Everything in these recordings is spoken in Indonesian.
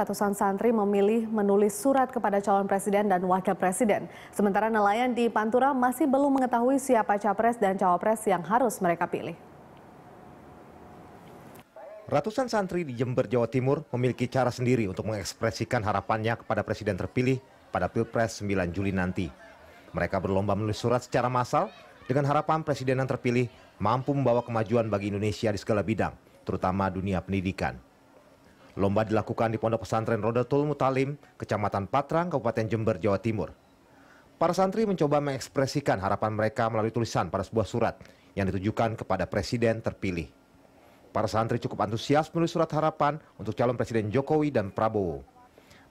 Ratusan santri memilih menulis surat kepada calon presiden dan wakil presiden. Sementara nelayan di Pantura masih belum mengetahui siapa capres dan cawapres yang harus mereka pilih. Ratusan santri di Jember, Jawa Timur memiliki cara sendiri untuk mengekspresikan harapannya kepada presiden terpilih pada Pilpres 9 Juli nanti. Mereka berlomba menulis surat secara massal dengan harapan presiden yang terpilih mampu membawa kemajuan bagi Indonesia di segala bidang, terutama dunia pendidikan. Lomba dilakukan di Pondok Pesantren Rodatul Mutalim, Kecamatan Patrang, Kabupaten Jember, Jawa Timur. Para santri mencoba mengekspresikan harapan mereka melalui tulisan pada sebuah surat yang ditujukan kepada presiden terpilih. Para santri cukup antusias menulis surat harapan untuk calon presiden Jokowi dan Prabowo.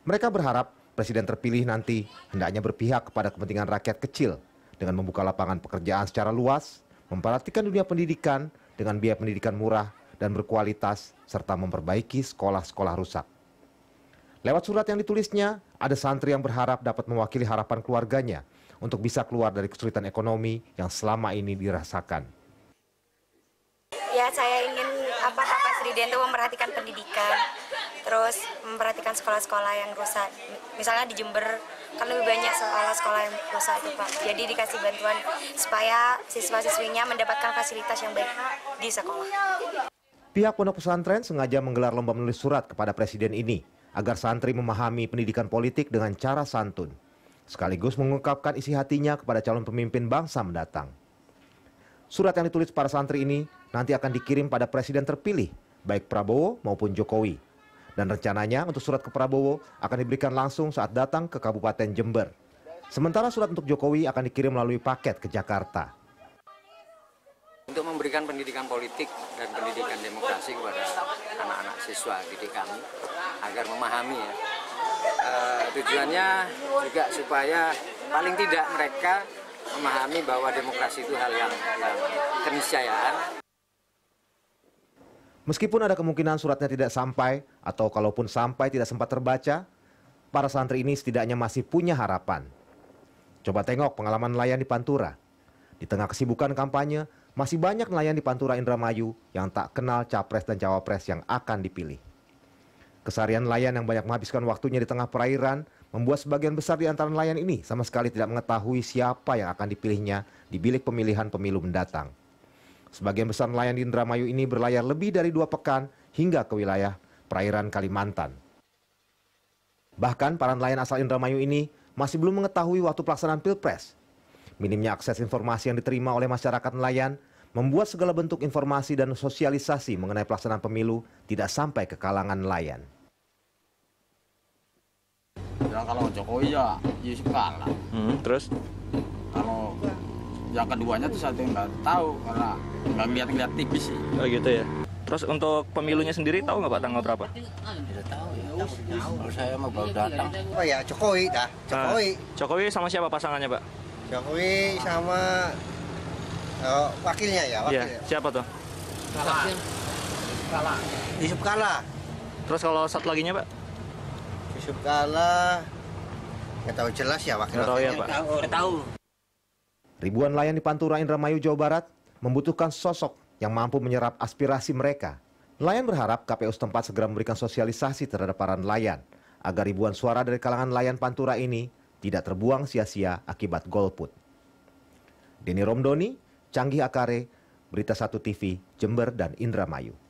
Mereka berharap presiden terpilih nanti hendaknya berpihak kepada kepentingan rakyat kecil dengan membuka lapangan pekerjaan secara luas, memperhatikan dunia pendidikan dengan biaya pendidikan murah dan berkualitas serta memperbaiki sekolah-sekolah rusak. Lewat surat yang ditulisnya, ada santri yang berharap dapat mewakili harapan keluarganya untuk bisa keluar dari kesulitan ekonomi yang selama ini dirasakan. Ya, saya ingin apa apa, Sri itu memperhatikan pendidikan, terus memperhatikan sekolah-sekolah yang rusak. Misalnya di Jember, kan lebih banyak sekolah-sekolah yang rusak itu Pak. Jadi dikasih bantuan supaya siswa-siswinya mendapatkan fasilitas yang baik di sekolah. Pihak pondok pesantren sengaja menggelar lomba menulis surat kepada presiden ini agar santri memahami pendidikan politik dengan cara santun, sekaligus mengungkapkan isi hatinya kepada calon pemimpin bangsa mendatang. Surat yang ditulis para santri ini nanti akan dikirim pada presiden terpilih, baik Prabowo maupun Jokowi. Dan rencananya untuk surat ke Prabowo akan diberikan langsung saat datang ke Kabupaten Jember. Sementara surat untuk Jokowi akan dikirim melalui paket ke Jakarta memberikan pendidikan politik dan pendidikan demokrasi kepada anak-anak siswa didik kami agar memahami ya. E, tujuannya juga supaya paling tidak mereka memahami bahwa demokrasi itu hal yang, yang keniscayaan. Meskipun ada kemungkinan suratnya tidak sampai atau kalaupun sampai tidak sempat terbaca, para santri ini setidaknya masih punya harapan. Coba tengok pengalaman nelayan di Pantura. Di tengah kesibukan kampanye, masih banyak nelayan di Pantura Indramayu yang tak kenal capres dan cawapres yang akan dipilih. Kesarian nelayan yang banyak menghabiskan waktunya di tengah perairan membuat sebagian besar di antara nelayan ini sama sekali tidak mengetahui siapa yang akan dipilihnya di bilik pemilihan pemilu mendatang. Sebagian besar nelayan di Indramayu ini berlayar lebih dari dua pekan hingga ke wilayah perairan Kalimantan. Bahkan para nelayan asal Indramayu ini masih belum mengetahui waktu pelaksanaan Pilpres. Minimnya akses informasi yang diterima oleh masyarakat nelayan membuat segala bentuk informasi dan sosialisasi mengenai pelaksanaan pemilu tidak sampai ke kalangan nelayan. Ya, kalau Jokowi ya ya kalah. Hmm, terus? Kalau yang keduanya tuh satu nggak tahu karena nggak ngeliat-ngeliat TV sih. Oh gitu ya. Terus untuk pemilunya sendiri tahu nggak Pak tanggal berapa? Tidak tahu ya. Kalau saya mau baru datang. Oh ya Jokowi dah. Ah, Jokowi. Nah, Jokowi sama siapa pasangannya Pak? Jokowi sama uh, wakilnya ya iya. wakilnya. ya siapa tuh Kala Kala Yusuf Kala terus kalau satu lagi nya pak Yusuf Kala nggak tahu jelas ya wakil nggak tahu ya pak nggak tahu ribuan nelayan di Pantura Indramayu Jawa Barat membutuhkan sosok yang mampu menyerap aspirasi mereka nelayan berharap KPU setempat segera memberikan sosialisasi terhadap para nelayan agar ribuan suara dari kalangan nelayan Pantura ini tidak terbuang sia-sia akibat golput. Deni Romdoni, Canggih Akare, Berita Satu TV, Jember dan Indramayu.